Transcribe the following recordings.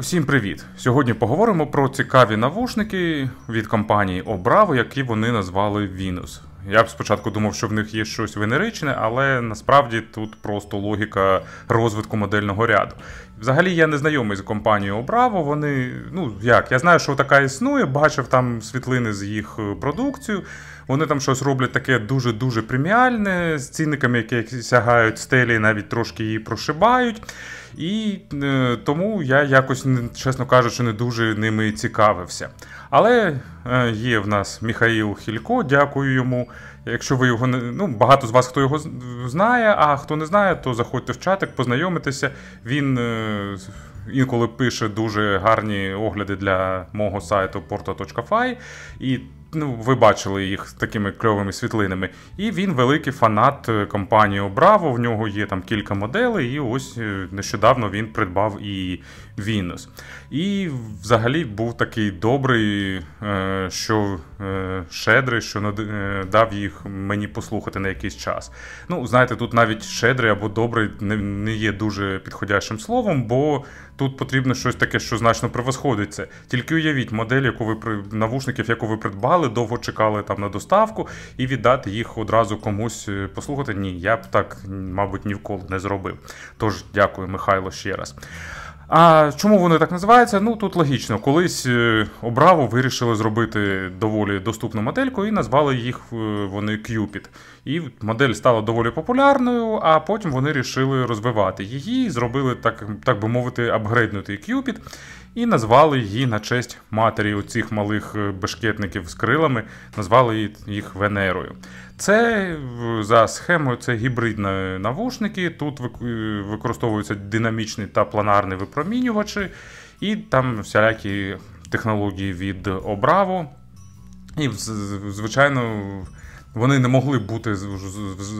Усім привіт! Сьогодні поговоримо про цікаві навушники від компанії Обраво, які вони назвали Venus. Я б спочатку думав, що в них є щось венеричне, але насправді тут просто логіка розвитку модельного ряду. Взагалі я не знайомий з компанією Обраво. Вони ну як я знаю, що така існує, бачив там світлини з їх е, продукцією. Вони там щось роблять таке дуже-дуже преміальне з цінниками, які сягають стелі, навіть трошки її прошибають. І е, тому я якось, чесно кажучи, не дуже ними цікавився. Але е, є в нас Міхаїл Хілько, дякую йому. Якщо ви його не ну, багато з вас хто його знає, а хто не знає, то заходьте в чатик, познайомитеся. Він е, інколи пише дуже гарні огляди для мого сайту porta.fi. і Ну, ви бачили їх з такими кльовими світлинами. І він великий фанат е, компанії Браво. В нього є там кілька моделей, і ось е, нещодавно він придбав і Вінус. І взагалі був такий добрий, е, що е, шедрий, що е, дав їх мені послухати на якийсь час. Ну, знаєте, тут навіть шедрий або добрий не є дуже підходящим словом, бо тут потрібно щось таке, що значно превосходить це. Тільки уявіть модель, яку ви навушників, яку ви придбали, довго чекали там на доставку, і віддати їх одразу комусь послухати. Ні, я б так, мабуть, ніколи не зробив. Тож дякую, Михайло, ще раз. А чому вони так називаються? Ну тут логічно, колись е, обраво вирішили зробити доволі доступну модельку і назвали їх е, вони Cupid. І модель стала доволі популярною, а потім вони рішили розвивати її, зробили так, так би мовити, апгрейднутий Cupid і назвали її на честь матері оцих малих е, бешкетників з крилами, назвали їх Венерою. Це за схемою це гібридні навушники. Тут е, використовуються динамічні та планарні випромінювачі, і там всілякі технології від обраву. І, звичайно, вони не могли бути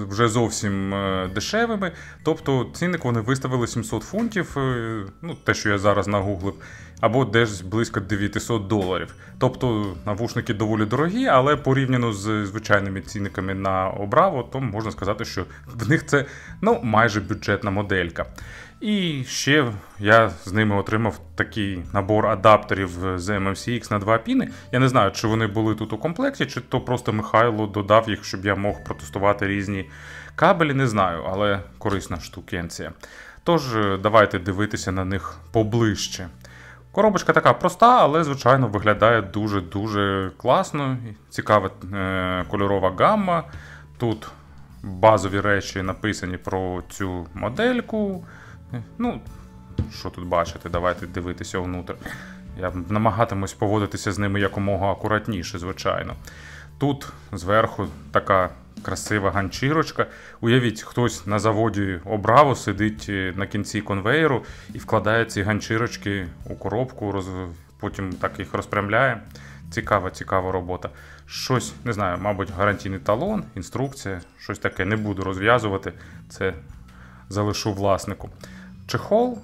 вже зовсім е, дешевими. Тобто цінник вони виставили 700 фунтів, е, ну те, що я зараз нагуглив, або десь близько 900 доларів. Тобто навушники доволі дорогі, але порівняно з звичайними цінниками на Обраво, то можна сказати, що в них це ну майже бюджетна моделька. І ще я з ними отримав такий набор адаптерів з MMCX на два піни. Я не знаю, чи вони були тут у комплекті, чи то просто Михайло додав їх, щоб я мог протестувати різні кабелі. Не знаю, але корисна штукенція. Тож, е, давайте дивитися на них поближче. Коробочка така проста, але, звичайно, виглядає дуже-дуже класно. Цікава е, кольорова гамма. Тут базові речі написані про цю модельку. Ну, що тут бачити, давайте дивитися внутрі. Я намагатимусь поводитися з ними якомога акуратніше, звичайно. Тут зверху така красива ганчірочка. Уявіть, хтось на заводі обраво сидить е, на кінці конвейеру і вкладає ці ганчірочки у коробку, роз... потім так їх розпрямляє. Цікава, цікава робота. Щось, не знаю, мабуть, гарантійний талон, інструкція, щось таке. Не буду розв'язувати, це залишу власнику чехол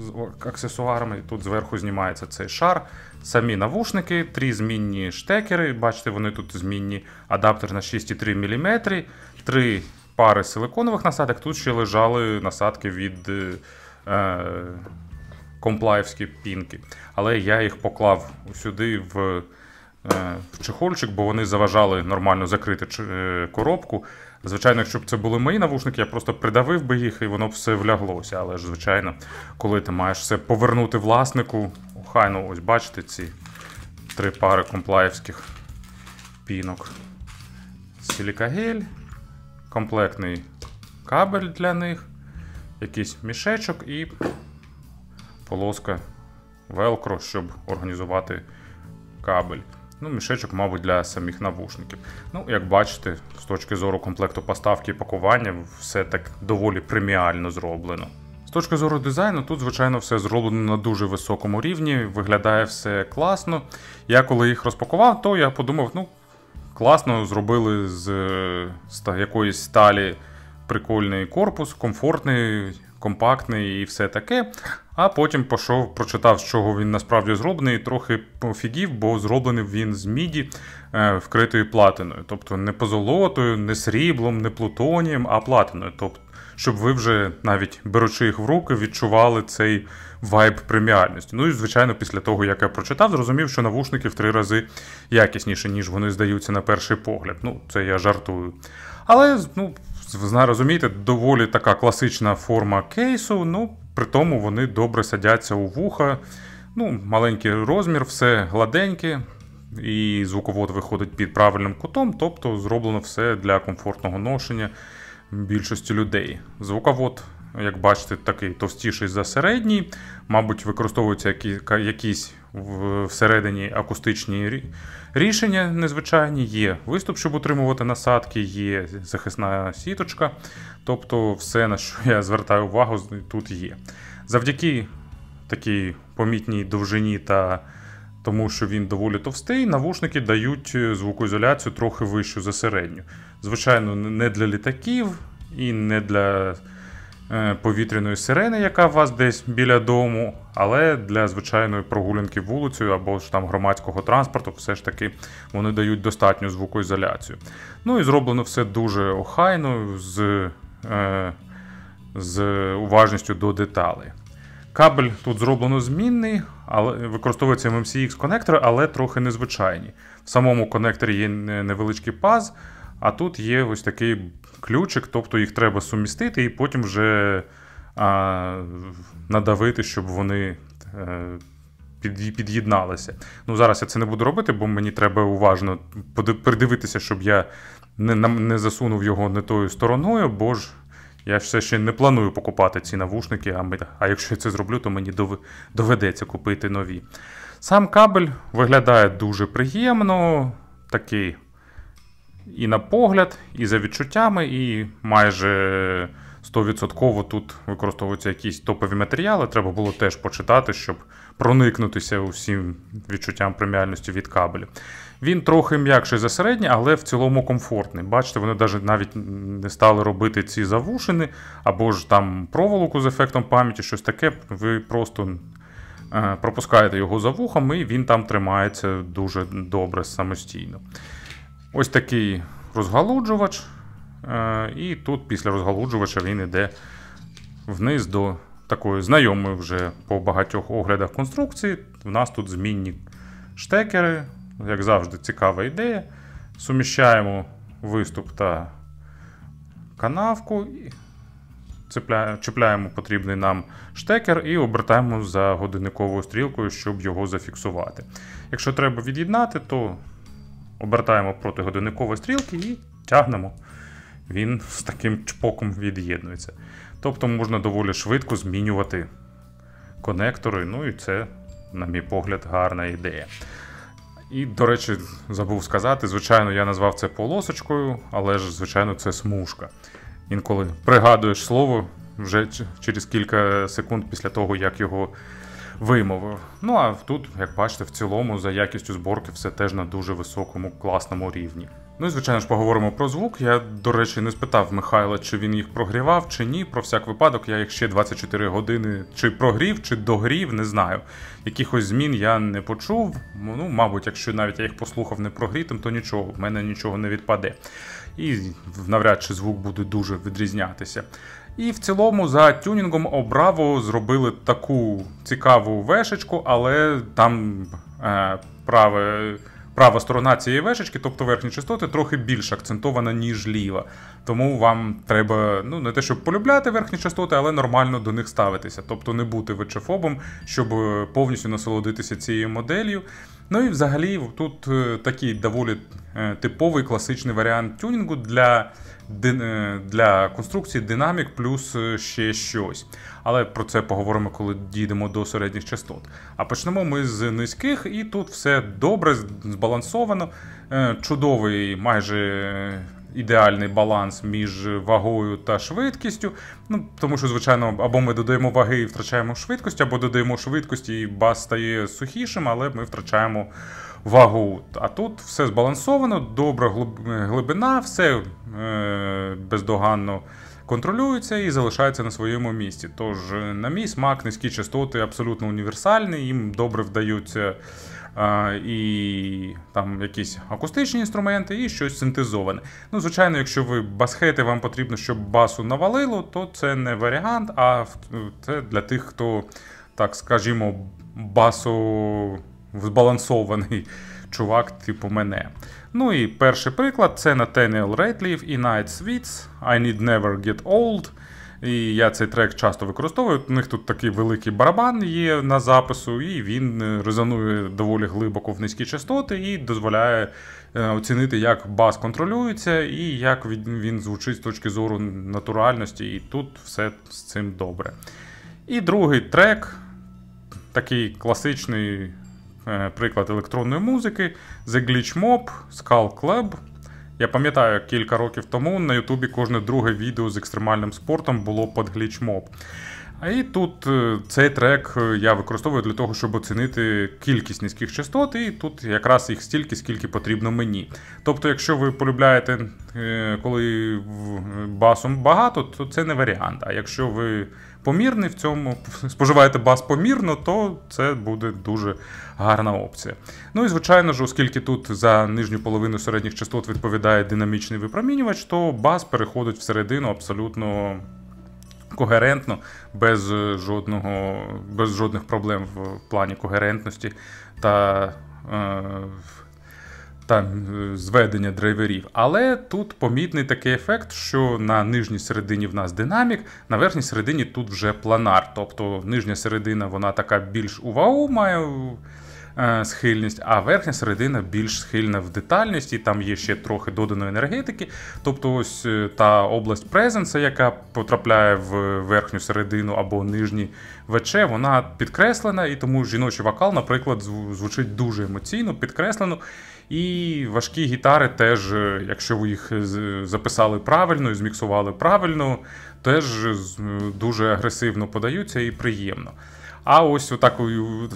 з аксесуарами. Тут зверху знімається цей шар, самі навушники, три змінні штекери. Бачите, вони тут змінні адаптер на 6,3 мм, три пари силиконових насадок. Тут ще лежали насадки від. Е, е комплаївські пінки. Але я їх поклав сюди в е, в чехольчик, бо вони заважали нормально закрити е, коробку. Звичайно, якщо б це були мої навушники, я просто придавив би їх і воно б все вляглося. Але ж, звичайно, коли ти маєш все повернути власнику, хай ну ось бачите ці три пари комплаївських пінок. Сілікагель, комплектний кабель для них, якийсь мішечок і полоска велкро, щоб організувати кабель. Ну, Мішечок, мабуть, для самих навушників. Ну, Як бачите, з точки зору комплекту поставки і пакування, все так доволі преміально зроблено. З точки зору дизайну, тут, звичайно, все зроблено на дуже високому рівні, виглядає все класно. Я коли їх розпакував, то я подумав, ну, класно зробили з, з е, якоїсь сталі прикольний корпус, комфортний, компактний і все таке. А потім пішов, прочитав, з чого він насправді зроблений, і трохи пофігів, бо зроблений він з міді е, вкритою платиною. Тобто не позолотою, не сріблом, не плутонієм, а платиною. Тобто, щоб ви вже навіть беручи їх в руки, відчували цей вайб преміальності. Ну і звичайно, після того, як я прочитав, зрозумів, що навушники в три рази якісніше, ніж вони здаються на перший погляд. Ну, це я жартую. Але ну, Тобто, розумієте, доволі така класична форма кейсу, ну, при тому вони добре садяться у вуха. Ну, Маленький розмір, все гладеньке, і звуковод виходить під правильним кутом, тобто зроблено все для комфортного ношення більшості людей. Звуковод, як бачите, такий товстіший за середній, мабуть, використовується якісь всередині акустичні рішення незвичайні, є виступ, щоб утримувати насадки, є захисна сіточка. Тобто, все, на що я звертаю увагу, тут є. Завдяки такій помітній довжині та тому, що він доволі товстий, навушники дають е, звукоізоляцію трохи вищу за середню. Звичайно, не для літаків і не для. Е, повітряної сирени, яка у вас десь біля дому, але для звичайної прогулянки вулицею або ж там громадського транспорту, все ж таки вони дають достатню звукоізоляцію. Ну і зроблено все дуже охайно з, е, з уважністю до деталей. Кабель тут зроблено змінний, але використовується MMCX-конектори, але трохи незвичайні. В самому конекторі є невеличкий паз, а тут є ось такий ключик, тобто їх треба сумістити і потім вже а, надавити, щоб вони е, під, під'єдналися. Ну, Зараз я це не буду робити, бо мені треба уважно придивитися, щоб я не, не засунув його не тою стороною, бо ж. Я все ще не планую покупати ці навушники, а ми, а якщо я це зроблю, то мені доведеться купити нові. Сам кабель виглядає дуже приємно, такий і на погляд, і за відчуттями, і майже 100% тут використовуються якісь топові матеріали. Треба було теж почитати, щоб проникнутися усім відчуттям преміальності від кабелю. Він трохи м'якший за середній, але в цілому комфортний. Бачите, вони навіть навіть не стали робити ці завушини, або ж там проволоку з ефектом пам'яті, щось таке. Ви просто е, пропускаєте його за вухом, і він там тримається дуже добре самостійно. Ось такий розгалуджувач. Е, і тут після розгалуджувача він йде вниз до такої знайомої вже по багатьох оглядах конструкції. У нас тут змінні штекери, як завжди, цікава ідея. Суміщаємо виступ та канавку, чіпляємо потрібний нам штекер і обертаємо за годинниковою стрілкою, щоб його зафіксувати. Якщо треба від'єднати, то обертаємо проти годинникової стрілки і тягнемо. Він з таким чпоком від'єднується. Тобто можна доволі швидко змінювати конектори. Ну і це, на мій погляд, гарна ідея. І, до речі, забув сказати, звичайно, я назвав це полосочкою, але ж, звичайно, це смужка. Інколи пригадуєш слово вже через кілька секунд після того, як його вимовив. Ну а тут, як бачите, в цілому за якістю зборки все теж на дуже високому класному рівні. Ну і звичайно ж поговоримо про звук. Я, до речі, не спитав Михайла, чи він їх прогрівав чи ні. Про всяк випадок, я їх ще 24 години чи прогрів, чи догрів, не знаю. Якихось змін я не почув. Ну, мабуть, якщо навіть я їх послухав не прогрітим, то нічого, в мене нічого не відпаде. І навряд чи звук буде дуже відрізнятися. І в цілому за тюнінгом Обраво зробили таку цікаву вешечку, але там е, праве. Права сторона цієї вешечки, тобто верхні частоти, трохи більш акцентована, ніж ліва. Тому вам треба ну не те, щоб полюбляти верхні частоти, але нормально до них ставитися. Тобто не бути вечефобом, щоб повністю насолодитися цією моделлю. Ну і взагалі тут е, такий доволі е, типовий класичний варіант тюнінгу для е, для конструкції динамік плюс ще щось. Але про це поговоримо, коли дійдемо до середніх частот. А почнемо ми з низьких, і тут все добре, збалансовано, чудовий майже ідеальний баланс між вагою та швидкістю. Ну тому що, звичайно, або ми додаємо ваги і втрачаємо швидкість, або додаємо швидкості, і бас стає сухішим, але ми втрачаємо вагу. А тут все збалансовано, добра глибина, все е, бездоганно. Контролюється і залишається на своєму місці. Тож, на мій смак, низькі частоти абсолютно універсальні, їм добре вдаються і там якісь акустичні інструменти, і щось синтезоване. Ну, звичайно, якщо ви басхети, вам потрібно, щоб басу навалило, то це не варіант, а це для тих, хто, так скажімо, басу збалансований. Чувак, типу мене. Ну і перший приклад це Nathaniel Ratliff і Night Sweets, I Need Never Get Old. І я цей трек часто використовую. У них тут такий великий барабан є на запису, і він е, резонує доволі глибоко в низькі частоти і дозволяє е, оцінити, як бас контролюється і як він звучить з точки зору натуральності. І тут все з цим добре. І другий трек такий класичний е, приклад електронної музики: The Glitch Mob, Skull Club. Я пам'ятаю, кілька років тому на Ютубі кожне друге відео з екстремальним спортом було під глічмоб. А і тут е, цей трек е, я використовую для того, щоб оцінити кількість низьких частот, і тут якраз їх стільки, скільки потрібно мені. Тобто, якщо ви полюбляєте, е, коли басом багато, то це не варіант. А якщо ви помірний в цьому, споживаєте бас помірно, то це буде дуже гарна опція. Ну і звичайно ж, оскільки тут за нижню половину середніх частот відповідає динамічний випромінювач, то бас переходить всередину абсолютно. Когерентно, без жодного, без жодних проблем в плані когерентності та е, там е, зведення драйверів. Але тут помітний такий ефект, що на нижній середині в нас динамік, на верхній середині тут вже планар. Тобто нижня середина вона така більш увагу вау має е, схильність, а верхня середина більш схильна в детальність, і там є ще трохи доданої енергетики. Тобто ось е, та область презенса, яка потрапляє в верхню середину або нижній вече. вона підкреслена, і тому жіночий вокал, наприклад, звучить дуже емоційно, підкреслено. І важкі гітари теж, е, якщо ви їх е, записали правильно і зміксували правильно, теж е, дуже агресивно подаються і приємно. А ось отак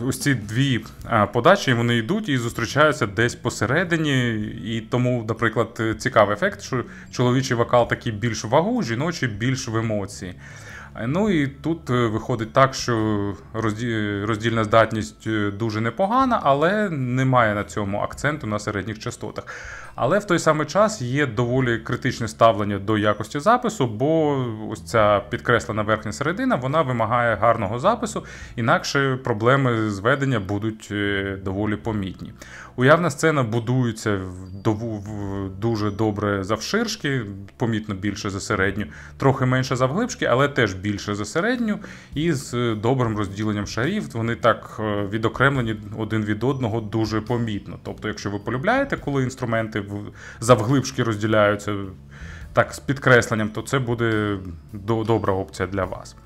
ось ці дві подачі вони йдуть і зустрічаються десь посередині. І тому, наприклад, цікавий ефект, що чоловічий вокал такий більш вагу, жіночий більш в емоції. Е, ну і тут е, виходить так, що роздільна здатність е, дуже непогана, але немає на цьому акценту на середніх частотах. Але в той самий час є доволі критичне ставлення до якості запису, бо ось ця підкреслена верхня середина вона вимагає гарного запису, інакше проблеми зведення будуть доволі помітні уявна сцена будується дуже добре завширшки, помітно більше за середню, трохи менше завглибшки, але теж більше за середню. І з е, добрим розділенням шарів вони так е, відокремлені один від одного дуже помітно. Тобто, якщо ви полюбляєте, коли інструменти завглибшки розділяються так з підкресленням, то це буде добра опція для вас.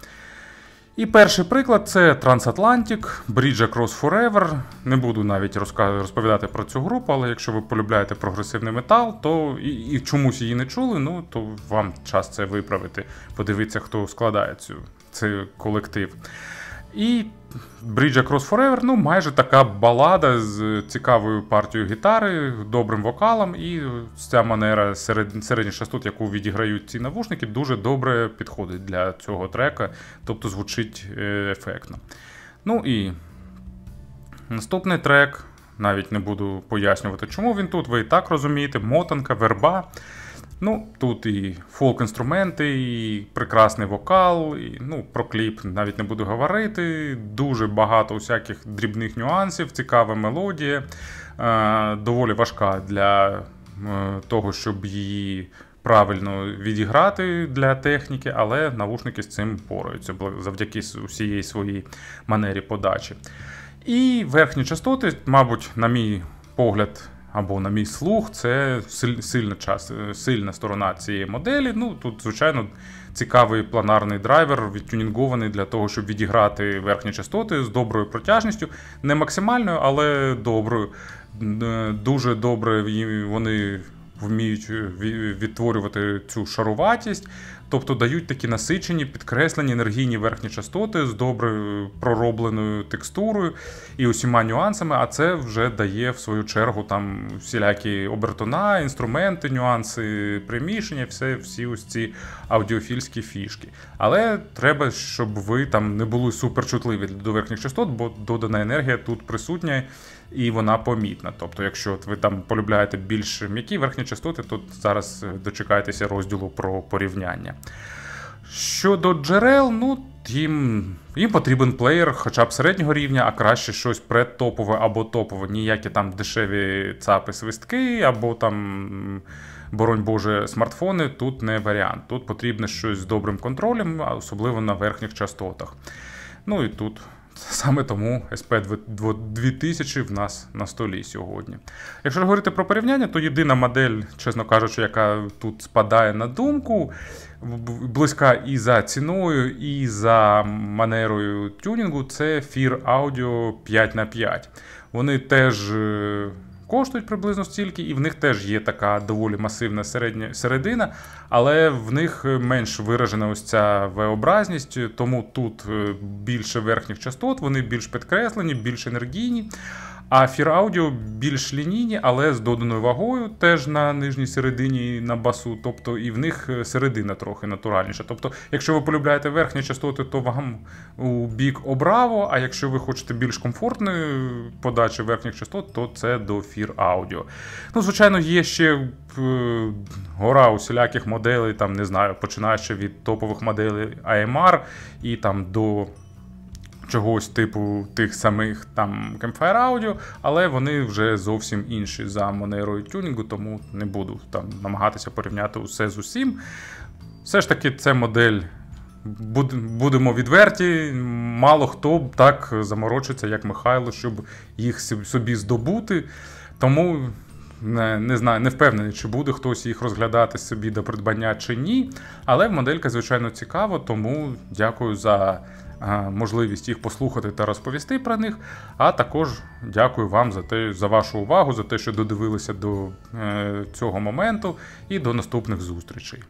І перший приклад це Transatlantic, Bridge Across Forever. Не буду навіть розповідати про цю групу, але якщо ви полюбляєте прогресивний метал, то і, і чомусь її не чули, ну то вам час це виправити. Подивіться, хто складає цю, цей колектив. І Bridge Across Forever ну, майже така балада з цікавою партією гітари, добрим вокалом, і ця манера серед, середній шастут, яку відіграють ці навушники, дуже добре підходить для цього трека, тобто звучить е, ефектно. Ну і наступний трек. Навіть не буду пояснювати, чому він тут, ви і так розумієте, мотанка, верба. Ну, тут і фолк-інструменти, і прекрасний вокал, і ну, про кліп навіть не буду говорити. Дуже багато усяких дрібних нюансів, цікава мелодія, е, доволі важка для е, того, щоб її правильно відіграти для техніки, але навушники з цим пораються завдяки усієї своїй манері подачі. І верхні частоти, мабуть, на мій погляд або на мій слух, це сильна час, сильна сторона цієї моделі. Ну тут, звичайно, цікавий планарний драйвер, відтюнінгований для того, щоб відіграти верхні частоти з доброю протяжністю, не максимальною, але доброю. Е, дуже добре вони вміють е, відтворювати цю шаруватість, тобто дають такі насичені, підкреслені енергійні верхні частоти з добре проробленою текстурою і усіма нюансами, а це вже дає в свою чергу там всілякі обертона, інструменти, нюанси приміщення, все, всі ось ці аудіофільські фішки. Але треба, щоб ви там не були суперчутливі до верхніх частот, бо додана енергія тут присутня і вона помітна. Тобто, якщо ви там полюбляєте більш м'які верхні частоти, то зараз е, дочекайтеся розділу про порівняння. Щодо джерел, ну їм їм потрібен плеєр хоча б середнього рівня, а краще щось предтопове або топове, ніякі там дешеві цапи, свистки, або там, боронь Боже, смартфони. Тут не варіант. Тут потрібне щось з добрим контролем, особливо на верхніх частотах. Ну і тут Саме тому SP 2000 в нас на столі сьогодні. Якщо говорити про порівняння, то єдина модель, чесно кажучи, яка тут спадає на думку, близька і за ціною, і за манерою тюнінгу, це Fear Audio 5х5. Вони теж е, коштують приблизно стільки, і в них теж є така доволі масивна середня середина, але в них е, менш виражена ось ця V-образність, тому тут е, більше верхніх частот, вони більш підкреслені, більш енергійні. А Fear Audio більш лінійні, але з доданою вагою, теж на нижній середині на басу, тобто і в них е, середина трохи натуральніша. Тобто, якщо ви полюбляєте верхні частоти, то вам у бік обраво. А якщо ви хочете більш комфортної подачі верхніх частот, то це до Fear Audio. Ну, звичайно, є ще е, гора усіляких моделей, там не знаю, починаючи від топових моделей AMR і там до чогось типу тих самих там Campfire Audio, але вони вже зовсім інші за манерою тюнінгу, тому не буду там намагатися порівняти усе з усім. Все ж таки, це модель. Будемо відверті, мало хто так заморочиться, як Михайло, щоб їх собі здобути. Тому не, не знаю, не впевнений, чи буде хтось їх розглядати собі до придбання чи ні. Але моделька, звичайно, цікава, тому дякую за Е, можливість їх послухати та розповісти про них. А також дякую вам за те, за вашу увагу, за те, що додивилися до е, цього моменту, і до наступних зустрічей.